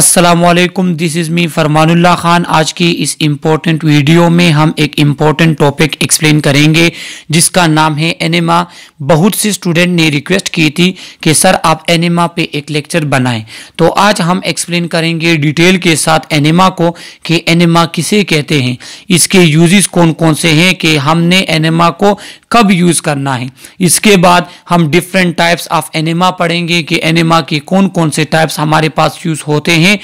Aslam this is me Farmanullah Khan आज की इस इम्पोर्टेंट वीडियो में हम एक इम्पोर्टेंट टॉपिक एक्सप्लेन करेंगे जिसका नाम है एनेमा बहुत से स्टूडेंट ने रिक्वेस्ट की थी कि सर आप एनेमा पे एक लेक्चर बनाएं तो आज हम एक्सप्लेन करेंगे डिटेल के साथ एनेमा को कि एनेमा किसे कहते हैं इसके यूजेस कौन कौन से हैं कि हमने एनेमा को कब यूज़ करना है इसके बाद हम डिफरेंट टाइप्स ऑफ एनेमा पढ़ेंगे कि एनेमा के कौन कौन से टाइप्स हमारे पास यूज़ होते हैं हैं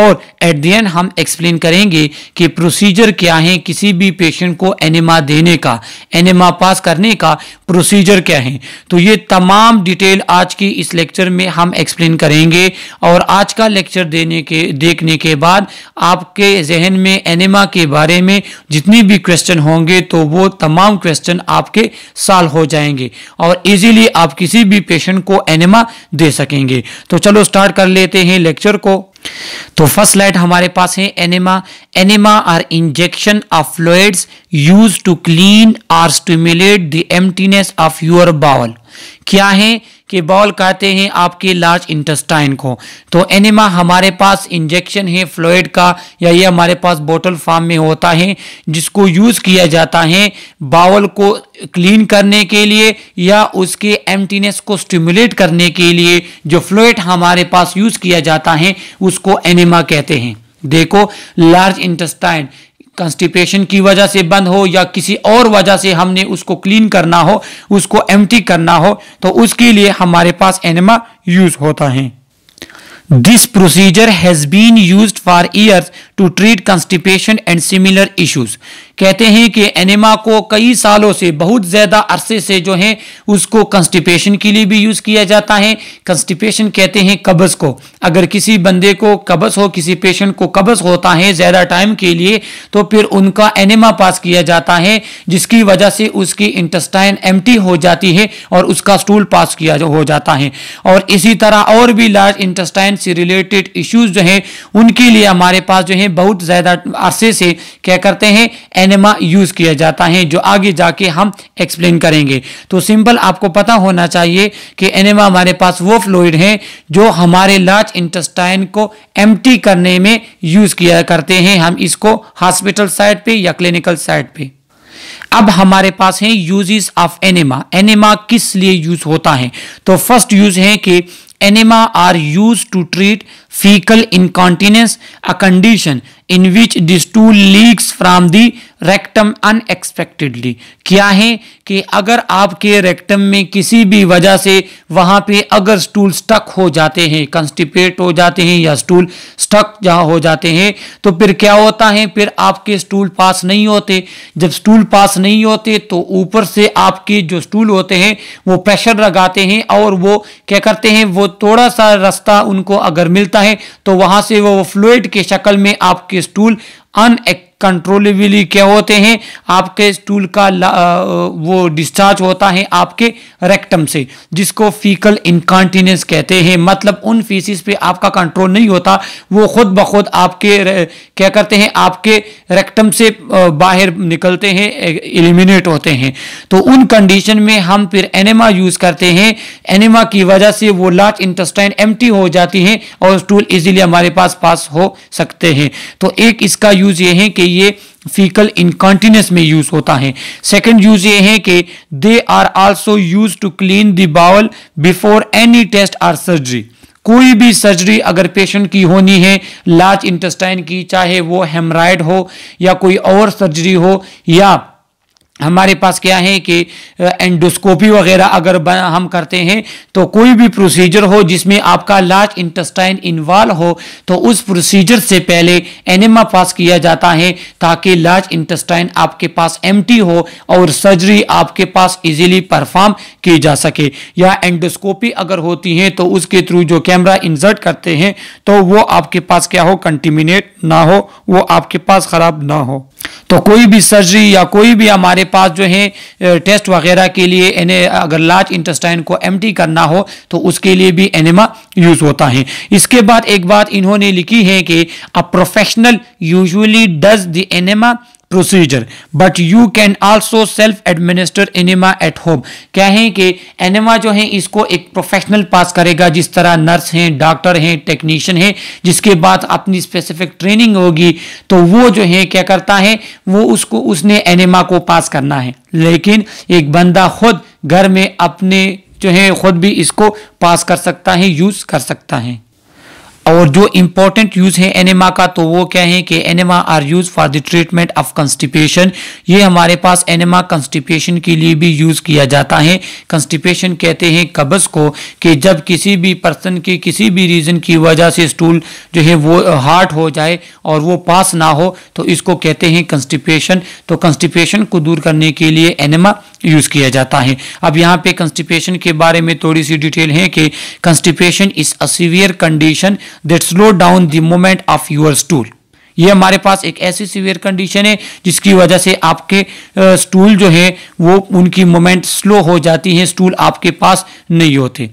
और एट दी एंड हम एक्सप्लेन करेंगे कि प्रोसीजर क्या है किसी भी पेशेंट को एनिमा देने का एनिमा पास करने का प्रोसीजर क्या है तो ये तमाम डिटेल आज की इस लेक्चर में हम एक्सप्लेन करेंगे और आज का लेक्चर देने के देखने के बाद आपके जहन में एनिमा के बारे में जितनी भी क्वेश्चन होंगे तो वो तमाम क्वेश्चन आपके साल हो जाएंगे और इजीली आप किसी भी पेशेंट को एनिमा दे सकेंगे तो चलो स्टार्ट कर लेते हैं लेक्चर को तो फर्स्ट लाइट हमारे पास है enema enema are injection of fluids use to clean or stimulate the emptiness of your bowel क्या है कि बॉल कहते हैं आपके लार्ज इंटेस्टाइन को तो एनेमा हमारे पास इंजेक्शन है फ्लोइड का या ये हमारे पास बोतल फार्म में होता है जिसको यूज़ किया जाता है बाउल को क्लीन करने के लिए या उसके एमटीनेस को स्टिमुलेट करने के लिए जो फ्लोइड हमारे पास यूज़ किया जाता है उसको एनेमा कहते हैं देखो लार्ज इंटेस्टाइन कंस्टिपेशन की वजह से बंद हो या किसी और वजह से हमने उसको क्लीन करना हो उसको एम करना हो तो उसके लिए हमारे पास एनिमा यूज होता है this procedure has been use for year to treat constipation and similar issues कहते हैं कि एनिमा को कई सालों से बहुत ज़्यादा अरसे से जो है उसको कंस्टिपेशन के लिए भी यूज़ किया जाता है कंस्टिपेशन कहते हैं कब्ज़ को अगर किसी बंदे को कब्ज़ हो किसी पेशेंट को कब्ज़ होता है ज़्यादा टाइम के लिए तो फिर उनका एनिमा पास किया जाता है जिसकी वजह से उसकी इंटेस्टाइन एम हो जाती है और उसका स्टूल पास किया हो जाता है और इसी तरह और भी लार्ज इंटेस्टाइन से रिलेटेड इश्यूज जो हैं उनके लिए हमारे पास जो है बहुत ज़्यादा अरसे से क्या करते हैं एनेमा यूज किया जाता है जो आगे जाके हम एक्सप्लेन करेंगे तो सिंपल आपको पता होना चाहिए कि एनेमा हमारे पास वो फ्लोइड है जो हमारे लार्ज इंटेस्टाइन को एम करने में यूज किया करते हैं हम इसको हॉस्पिटल साइड पे या क्लिनिकल साइड पे अब हमारे पास है यूजेस ऑफ एनेमा एनेमा किस लिए यूज होता है तो फर्स्ट यूज है कि enema are use to treat faecal incontinence a condition in which this to leaks from the rectum unexpectedly क्या है कि अगर आपके रेक्टम में किसी भी वजह से वहाँ पे अगर स्टूल स्टक हो जाते हैं कंस्टिपेट हो जाते हैं या स्टूल स्टक जहाँ हो जाते हैं तो फिर क्या होता है फिर आपके स्टूल पास नहीं होते जब स्टूल पास नहीं होते तो ऊपर से आपके जो स्टूल होते हैं वो प्रेशर लगाते हैं और वो क्या करते हैं वो थोड़ा सा रास्ता उनको अगर मिलता है तो वहां से वो फ्लूड के शक्ल में आपके स्टूल अन कंट्रोलेबली क्या होते हैं आपके स्टूल का वो डिस्चार्ज होता है आपके रेक्टम से जिसको फीकल इनकॉन्टीनेंस कहते हैं मतलब उन फीसिस पे आपका कंट्रोल नहीं होता वो खुद ब खुद आपके क्या करते हैं आपके रेक्टम से बाहर निकलते हैं एलिमिनेट होते हैं तो उन कंडीशन में हम फिर एनेमा यूज करते हैं एनेमा की वजह से वो लार्ज इंटस्टाइन एम हो जाती है और स्टूल इजिली हमारे पास पास हो सकते हैं तो एक इसका यूज ये है कि ये फीकल इनकॉन्टीन्यूस में यूज होता है सेकंड यूज ये है कि they are also use to clean the bowel before any test or surgery कोई भी सर्जरी अगर पेशेंट की होनी है लार्ज इंटेस्टाइन की चाहे वो हेमराइड हो या कोई और सर्जरी हो या हमारे पास क्या है कि एंडोस्कोपी वगैरह अगर हम करते हैं तो कोई भी प्रोसीजर हो जिसमें आपका लार्ज इंटस्टाइन इन्वॉल्व हो तो उस प्रोसीजर से पहले एनेमा पास किया जाता है ताकि लार्ज इंटस्टाइन आपके पास एम्प्टी हो और सर्जरी आपके पास इजीली परफॉर्म की जा सके या एंडोस्कोपी अगर होती है तो उसके थ्रू जो कैमरा इंसर्ट करते हैं तो वो आपके पास क्या हो कंटिमिनेट ना हो वो आपके पास ख़राब ना हो तो कोई भी सर्जरी या कोई भी हमारे पास जो है टेस्ट वगैरह के लिए इन्हें अगर लार्ज इंटेस्टाइन को एम करना हो तो उसके लिए भी एनेमा यूज होता है इसके बाद एक बात इन्होंने लिखी है कि a professional usually does the enema procedure but you can also self administer enema at home क्या है कि एनिमा जो है इसको एक प्रोफेशनल पास करेगा जिस तरह नर्स हैं डॉक्टर हैं टेक्नीशियन है जिसके बाद अपनी स्पेसिफिक ट्रेनिंग होगी तो वो जो है क्या करता है वो उसको उसने एनिमा को पास करना है लेकिन एक बंदा खुद घर में अपने जो है खुद भी इसको पास कर सकता है यूज कर सकता है और जो इंपॉर्टेंट यूज है एनेमा का तो वो क्या है कि enema are use for the treatment of constipation ये हमारे पास एनेमा कंस्टिपेशन के लिए भी यूज किया जाता है कंस्टिपेशन कहते हैं कब्ज को कि जब किसी भी पर्सन के किसी भी रीजन की वजह से स्टूल जो है वो हार्ट हो जाए और वो पास ना हो तो इसको कहते हैं कंस्टिपेशन तो कंस्टिपेशन को दूर करने के लिए एनेमा यूज किया जाता है अब यहाँ पे कंस्टिपेशन के बारे में थोड़ी सी डिटेल है कि constipation is a severe condition that slow down the moment of your stool ये हमारे पास एक ऐसी सीवियर कंडीशन है जिसकी वजह से आपके स्टूल जो है वो उनकी मोमेंट स्लो हो जाती है स्टूल आपके पास नहीं होते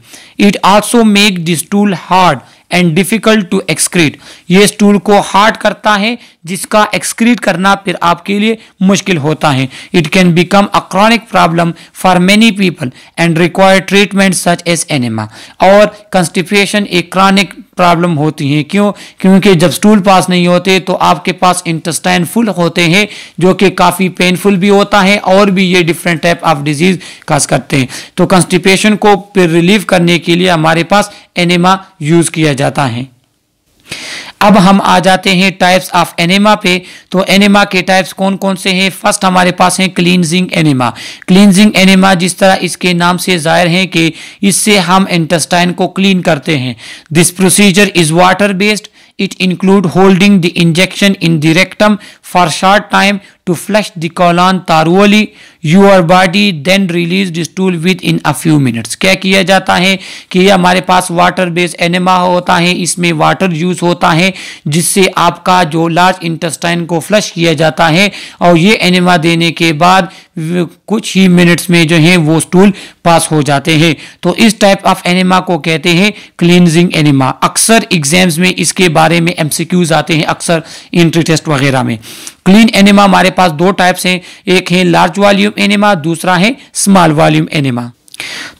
it also make the stool hard and difficult to excrete ये स्टूल को हार्ड करता है जिसका एक्सक्रीट करना फिर आपके लिए मुश्किल होता है it can become a chronic problem for many people and require treatment such as enema और कंस्टिपेशन एक क्रॉनिक प्रॉब्लम होती है क्यों क्योंकि जब स्टूल पास नहीं होते तो आपके पास इंटस्टाइन फुल होते हैं जो कि काफ़ी पेनफुल भी होता है और भी ये different type of disease cause करते हैं तो कंस्टिपेशन को फिर रिलीव करने के लिए हमारे पास एनेमा यूज़ किया जाता है अब हम आ जाते हैं टाइप्स ऑफ एनेमा पे तो एनेमा के टाइप्स कौन कौन से हैं फर्स्ट हमारे पास है क्लींजिंग एनेमा क्लींजिंग एनेमा जिस तरह इसके नाम से जाहिर है कि इससे हम इंटेस्टाइन को क्लीन करते हैं this procedure is water based it include holding the injection in the rectum for short time to flush the colon thoroughly your body then release stool within a few minutes क्या किया जाता है कि हमारे पास water base enema होता है इसमें water use होता है जिससे आपका जो लार्ज इंटेस्टाइन को फ्लश किया जाता है और ये एनेमा देने के बाद कुछ ही मिनट्स में जो है वो स्टूल पास हो जाते हैं तो इस टाइप ऑफ एनिमा को कहते हैं क्लिनजिंग एनिमा अक्सर एग्जाम्स में इसके बारे में एमसीक्यूज आते हैं अक्सर इंट्री टेस्ट वगैरह में क्लीन एनेमा हमारे पास दो टाइप्स हैं एक है लार्ज वॉल्यूम एनेमा दूसरा है स्मॉल वॉल्यूम एनेमा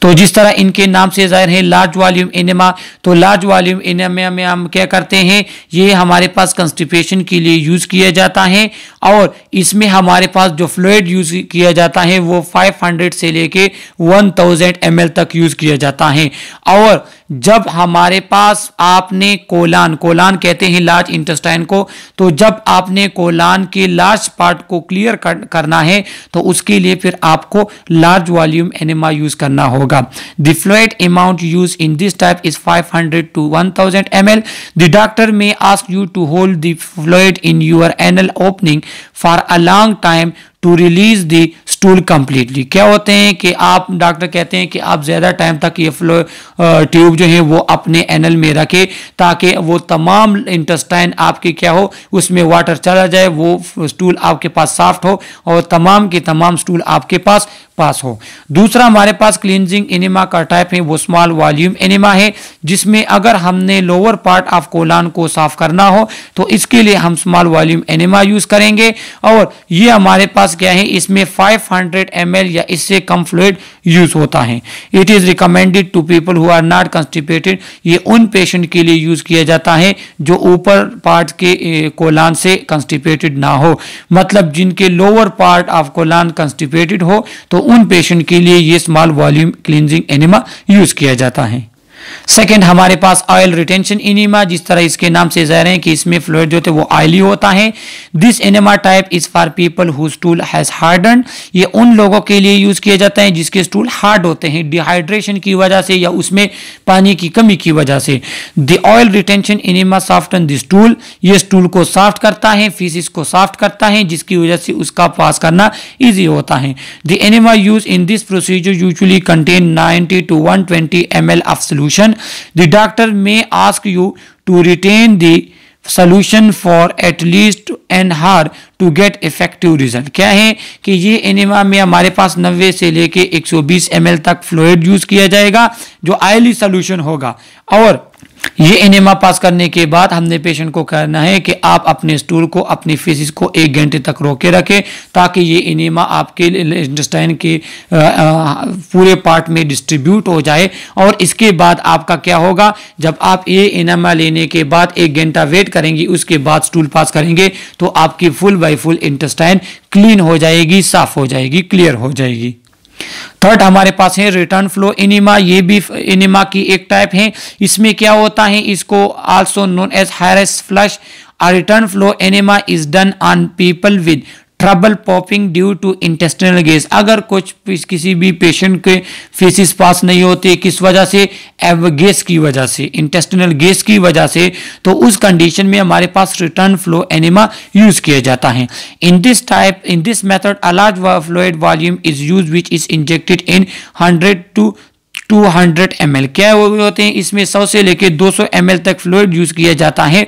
तो जिस तरह इनके नाम से जाहिर है लार्ज वॉल्यूम एनेमा तो लार्ज वॉल्यूम एनेमा में हम क्या करते हैं ये हमारे पास कंस्टिपेशन के लिए यूज़ किया जाता है और इसमें हमारे पास जो फ्लोइड यूज किया जाता है वो 500 से लेके 1000 थाउजेंड तक यूज किया जाता है और जब हमारे पास आपने कोलान कोलान कहते हैं लार्ज इंटेस्टाइन को तो जब आपने कोलान के लार्ज पार्ट को क्लियर कर, करना है तो उसके लिए फिर आपको लार्ज वॉल्यूम एनेमा यूज करना होगा the fluid amount use in this type is 500 to 1000 thousand M L the doctor may ask you to hold the fluid in your anal opening for a long time to release the stool completely क्या होते हैं कि आप doctor कहते हैं कि आप ज़्यादा टाइम तक ये फ्लो ट्यूब जो है वो अपने एनल में रखें ताकि वो तमाम इंटस्टाइन आपके क्या हो उसमें वाटर चला जाए वो स्टूल आपके पास साफ्ट हो और तमाम के तमाम स्टूल आपके पास पास हो दूसरा हमारे पास क्लिनजिंग एनिमा का टाइप है वो स्मॉल वॉल्यूम एनिमा है जिसमें अगर हमने लोअर पार्ट ऑफ कोलान को साफ करना हो तो इसके लिए हम स्मॉल वॉल्यूम एनिमा यूज करेंगे और ये हमारे पास पास क्या है इसमें 500 हंड्रेड या इससे कम फ्लूड यूज होता है it is recommended to people who are not constipated ये उन पेशेंट के लिए यूज किया जाता है जो ऊपर पार्ट के कोलान से कंस्टिपेटेड ना हो मतलब जिनके lower part of colon constipated हो तो उन पेशेंट के लिए ये small volume cleansing enema use किया जाता है सेकंड हमारे पास ऑयल रिटेंशन इनिमा जिस तरह इसके नाम से जहर है कि इसमें फ्लोइड जो थे वो ऑयली होता है this enema type is for people who stool has harden ये उन लोगों के लिए यूज किया जाते हैं जिसके स्टूल हार्ड होते हैं डिहाइड्रेशन की वजह से या उसमें पानी की कमी की वजह से the oil retention enema soft the stool ये स्टूल को सॉफ्ट करता है फीसिस को सॉफ्ट करता है जिसकी वजह से उसका पास करना ईजी होता है the enema use in this procedure usually contain ninety to one twenty M of solution solution the doctor may ask you to retain the solution for at least an hour to get effective result क्या है कि ये enema में हमारे पास नब्बे से लेके M L तक फ्लोइड यूज किया जाएगा जो आयली सोल्यूशन होगा और ये एनेमा पास करने के बाद हमने पेशेंट को कहना है कि आप अपने स्टूल को अपनी फिजिस को एक घंटे तक रोके रखें ताकि ये एनेमा आपके इंटेस्टाइन के पूरे पार्ट में डिस्ट्रीब्यूट हो जाए और इसके बाद आपका क्या होगा जब आप ये एनेमा लेने के बाद एक घंटा वेट करेंगे उसके बाद स्टूल पास करेंगे तो आपकी full by full intestine clean हो जाएगी साफ हो जाएगी क्लियर हो जाएगी थर्ड हमारे पास है रिटर्न फ्लो इनिमा ये भी इनिमा की एक टाइप है इसमें क्या होता है इसको also known as Harris flush return flow enema is done on people with trouble popping due to intestinal gas अगर कुछ किसी भी पेशेंट के फेसिस पास नहीं होते किस वजह से गैस की वजह से इंटेस्टिनल गैस की वजह से तो उस कंडीशन में हमारे पास रिटर्न फ्लो एनिमा यूज किया जाता है in this type in this method a large fluid volume is use which is injected in hundred to 200 hundred क्या होते हैं इसमें 100 से लेकर 200 सौ तक फ्लोइड यूज किया जाता है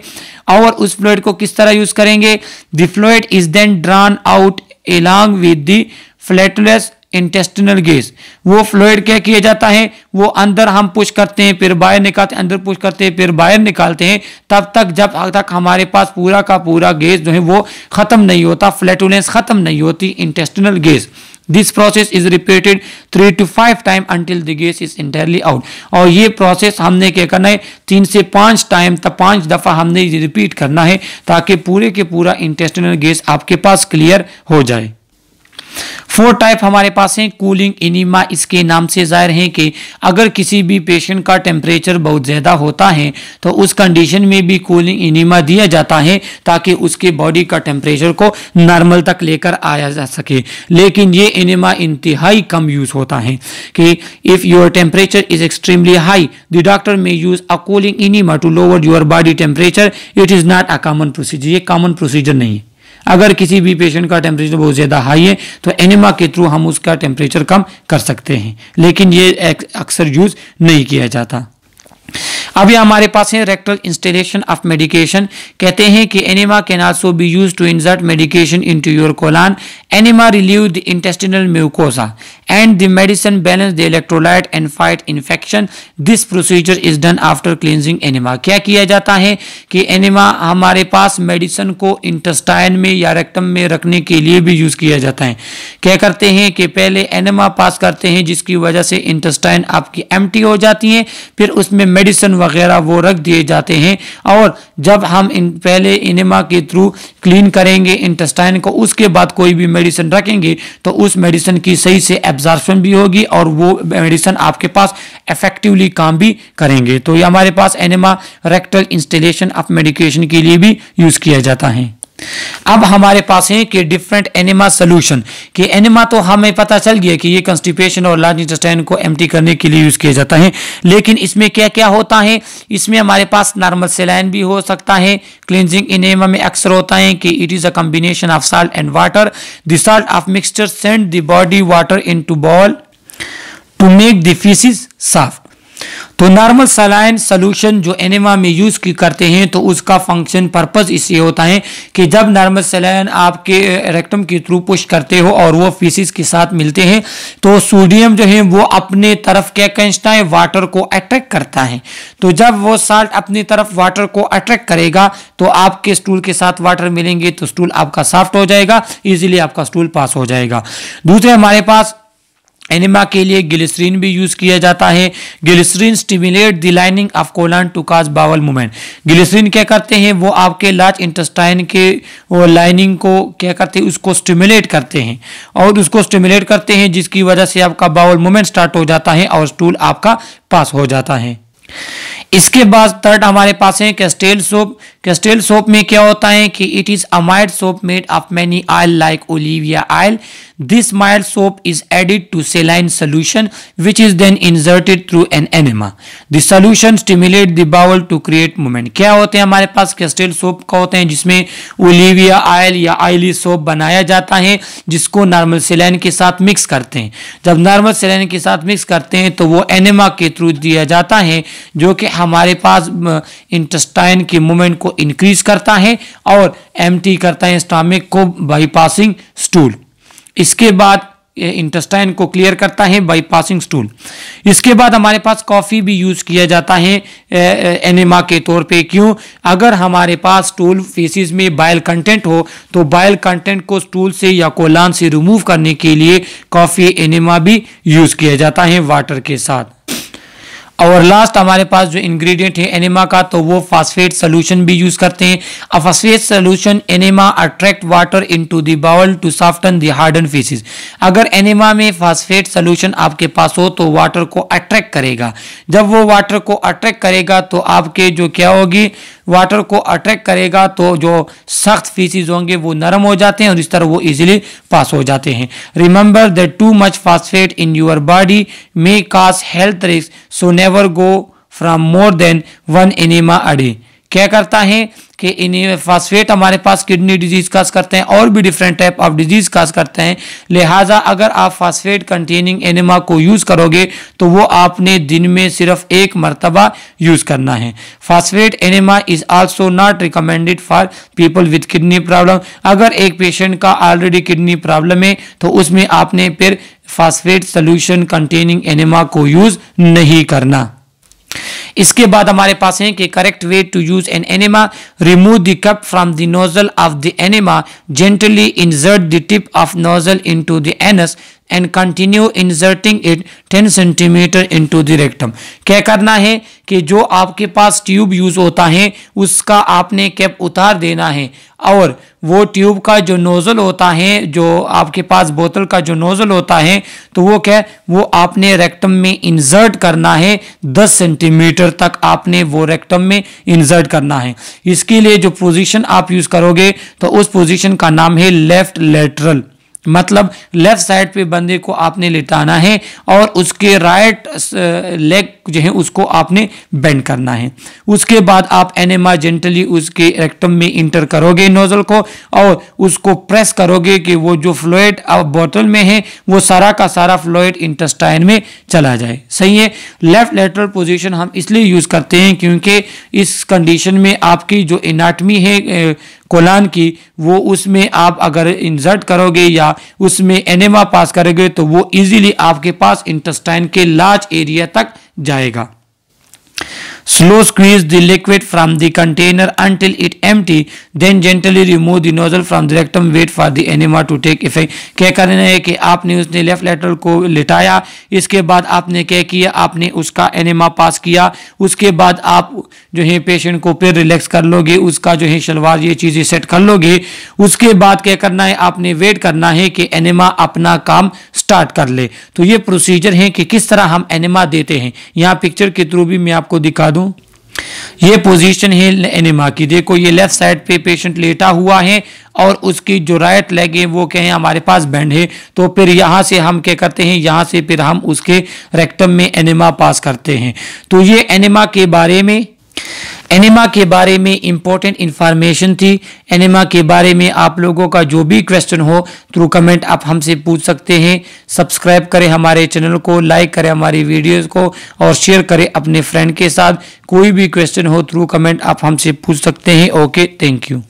और उस फ्लोइड को किस तरह यूज करेंगे the fluid is then drawn out along with the flatulence intestinal gas वो फ्लोइड क्या किया जाता है वो अंदर हम पुश करते हैं फिर बाहर निकालते हैं अंदर पुश करते हैं फिर बाहर निकालते हैं तब तक जब तक हमारे पास पूरा का पूरा गैस जो है वो खत्म नहीं होता फ्लैटुलेंस खत्म नहीं होती intestinal gas this process is repeated three to five time until the gas is entirely out और ये प्रोसेस हमने क्या करना है तीन से पांच टाइम तक पांच दफा हमने रिपीट करना है ताकि पूरे के पूरा इंटेस्टिनल गैस आपके पास क्लियर हो जाए फोर टाइप हमारे पास हैं कूलिंग इनिमा इसके नाम से जाहिर है कि अगर किसी भी पेशेंट का टेम्परेचर बहुत ज़्यादा होता है तो उस कंडीशन में भी कूलिंग इनिमा दिया जाता है ताकि उसके बॉडी का टेम्परेचर को नॉर्मल तक लेकर आया जा सके लेकिन ये इनिमा इंतहाई कम यूज़ होता है कि if your temperature is extremely high the doctor may use a cooling enema to lower your body temperature it is not a common procedure ये कॉमन प्रोसीजर नहीं है अगर किसी भी पेशेंट का टेम्परेचर बहुत ज़्यादा हाई है तो एनिमा के थ्रू हम उसका टेम्परेचर कम कर सकते हैं लेकिन ये अक्सर यूज़ नहीं किया जाता अभी हमारे पास है रेक्टल इंस्टेलेशन ऑफ मेडिकेशन कहते हैं कि enema can also be used to insert medication into your colon enema relieve the intestinal mucosa and the medicine balance the electrolyte and fight infection this procedure is done after cleansing enema क्या किया जाता है कि enema हमारे पास medicine को intestine में या rectum में रखने के लिए भी यूज किया जाता है क्या करते हैं कि पहले एनिमा पास करते हैं जिसकी वजह से इंटेस्टाइन आपकी एम्प्टी हो जाती है फिर उसमें मेडिसिन वगैरह वो रख दिए जाते हैं और जब हम इन पहले इनेमा के थ्रू क्लीन करेंगे इंटेस्टाइन को उसके बाद कोई भी मेडिसिन रखेंगे तो उस मेडिसिन की सही से एब्जॉर्बन भी होगी और वो मेडिसिन आपके पास इफेक्टिवली काम भी करेंगे तो ये हमारे पास enema rectal installation of medication के लिए भी यूज़ किया जाता है अब हमारे पास है कि डिफरेंट एनिमा सोल्यूशन कि एनिमा तो हमें पता चल गया कि ये कंस्टिपेशन और लार्ज इंटेस्टाइन को एम्प्टी करने के लिए यूज किया जाता है लेकिन इसमें क्या क्या होता है इसमें हमारे पास नॉर्मल सेलाइन भी हो सकता है क्लिनजिंग एनिमा में अक्सर होता है कि it is a combination of salt and water the salt of mixture send the body water into bowel to make the faeces साफ तो नॉर्मल सलाइन सोल्यूशन जो एनेमा में यूज़ की करते हैं तो उसका फंक्शन पर्पज़ इसलिए होता है कि जब नॉर्मल सलाइन आपके रेक्टम के थ्रू पुश करते हो और वो फीसिस के साथ मिलते हैं तो सोडियम जो है वो अपने तरफ क्या कहता है वाटर को अट्रैक्ट करता है तो जब वो साल्ट अपनी तरफ वाटर को अट्रैक्ट करेगा तो आपके स्टूल के साथ वाटर मिलेंगे तो स्टूल आपका सॉफ्ट हो जाएगा इजिली आपका स्टूल पास हो जाएगा दूसरे हमारे पास एनिमा के लिए ग्लिसरीन भी यूज किया जाता है glycerine stimulate the lining of colon to cause bowel movement glycerine क्या करते हैं वो आपके लार्ज इंटेस्टाइन के वो लाइनिंग को क्या करते हैं उसको स्टिमुलेट करते हैं और उसको स्टिमुलेट करते हैं जिसकी वजह से आपका बावल मूवमेंट स्टार्ट हो जाता है और स्टूल आपका पास हो जाता है इसके बाद थर्ड हमारे पास है कैस्टेल सोप कैस्टेल सोप में क्या होता है कि it is a mild soap made of many oil like olive oil this mild soap is added to saline solution which is then inserted through an enema The solution stimulate the bowel to create movement. क्या होते हैं हमारे पास कैस्टेल soap का होते हैं जिसमें olive oil या oily soap बनाया जाता है जिसको नॉर्मल सेलाइन के साथ मिक्स करते हैं जब नॉर्मल सेलाइन के साथ मिक्स करते हैं तो वो एनिमा के थ्रू दिया जाता है जो कि हमारे पास इंटस्टाइन के मूवमेंट को इंक्रीज करता है और एम करता है स्टामिक को बाईपासिंग स्टूल इसके बाद इंटस्टाइन को क्लियर करता है बाईपासिंग स्टूल इसके बाद हमारे पास कॉफ़ी भी यूज़ किया जाता है एनेमा के तौर पे क्यों अगर हमारे पास स्टूल फेसिस में बाइल कंटेंट हो तो बाइल कंटेंट को स्टूल से या कोलान से रिमूव करने के लिए कॉफ़ी एनेमा भी यूज़ किया जाता है वाटर के साथ और लास्ट हमारे पास जो इंग्रेडिएंट है एनेमा का तो वो फास्फेट सोल्यूशन भी यूज करते हैं अब phosphate solution enema attract water into to bowel to soften the harden faeces अगर एनेमा में फास्फेट सोल्यूशन आपके पास हो तो वाटर को अट्रैक्ट करेगा जब वो वाटर को अट्रैक्ट करेगा तो आपके जो क्या होगी वाटर को अट्रैक्ट करेगा तो जो सख्त फीसिस होंगे वो नरम हो जाते हैं और इस तरह वो इजीली पास हो जाते हैं remember the too much phosphate in your body may cause health risk so never go from more than one enema a day क्या करता है कि इन्हीं फास्फेट हमारे पास किडनी डिजीज काज करते हैं और भी different type of disease cause करते हैं लिहाजा अगर आप फास्फेट कंटेनिंग एनिमा को यूज़ करोगे तो वो आपने दिन में सिर्फ एक मरतबा यूज़ करना है phosphate enema is also not recommended for people with kidney problem अगर एक पेशेंट का ऑलरेडी किडनी प्रॉब्लम है तो उसमें आपने फिर फास्फेट सोल्यूशन कंटेनिंग एनिमा को यूज़ नहीं करना इसके बाद हमारे पास है कि correct way to use an enema remove the cap from the nozzle of the enema gently insert the tip of nozzle into the anus and continue inserting it ten centimetre into the rectum क्या करना है कि जो आपके पास tube use होता है उसका आपने कैप उतार देना है और वो ट्यूब का जो नोज़ल होता है जो आपके पास बोतल का जो नोज़ल होता है तो वो क्या वो आपने रेक्टम में इंजर्ट करना है 10 सेंटीमीटर तक आपने वो रेक्टम में इंजर्ट करना है इसके लिए जो पोजीशन आप यूज़ करोगे तो उस पोजीशन का नाम है लेफ्ट लेटरल मतलब लेफ्ट साइड पे बंदे को आपने लिटाना है और उसके राइट लेग uh, जो है उसको आपने बेंड करना है उसके बाद आप एनेमा जेंटली उसके रेक्टम में इंटर करोगे नोजल को और उसको प्रेस करोगे कि वो जो फ्लोइड बोतल में है वो सारा का सारा फ्लोइड इंटस्टाइन में चला जाए सही है लेफ्ट लेटरल पोजीशन हम इसलिए यूज़ करते हैं क्योंकि इस कंडीशन में आपकी जो इनाटमी है ए, कोलान की वो उसमें आप अगर इंजर्ट करोगे या उसमें एनेमा पास करोगे तो वो इजीली आपके पास इंटस्टाइन के लार्ज एरिया तक जाएगा slow squeeze the liquid from the container until it empty. Then gently remove the nozzle from the rectum. Wait for the enema to take effect. क्या करना है कि आपने उसने लेफ्ट लेटरल को लिटाया इसके बाद आपने क्या किया आपने उसका एनेमा पास किया उसके बाद आप जो है पेशेंट को फिर रिलैक्स कर लोगे उसका जो है शलवार ये चीज़ें सेट कर लोगे उसके बाद क्या करना है आपने वेट करना है कि एनेमा अपना काम स्टार्ट कर ले तो ये प्रोसीजर है कि किस तरह हम एनेमा देते हैं यहाँ पिक्चर के थ्रू भी मैं आपको दिखा बता दूं ये पोजीशन है एनिमा की देखो ये लेफ्ट साइड पे पेशेंट लेटा हुआ है और उसकी जो राइट लेग है वो क्या है हमारे पास बैंड है तो फिर यहाँ से हम क्या करते हैं यहाँ से फिर हम उसके रेक्टम में एनिमा पास करते हैं तो ये एनिमा के बारे में एनिमा के बारे में इंपॉर्टेंट इन्फॉर्मेशन थी एनिमा के बारे में आप लोगों का जो भी क्वेश्चन हो थ्रू कमेंट आप हमसे पूछ सकते हैं सब्सक्राइब करें हमारे चैनल को लाइक करें हमारी वीडियोस को और शेयर करें अपने फ्रेंड के साथ कोई भी क्वेश्चन हो थ्रू कमेंट आप हमसे पूछ सकते हैं ओके थैंक यू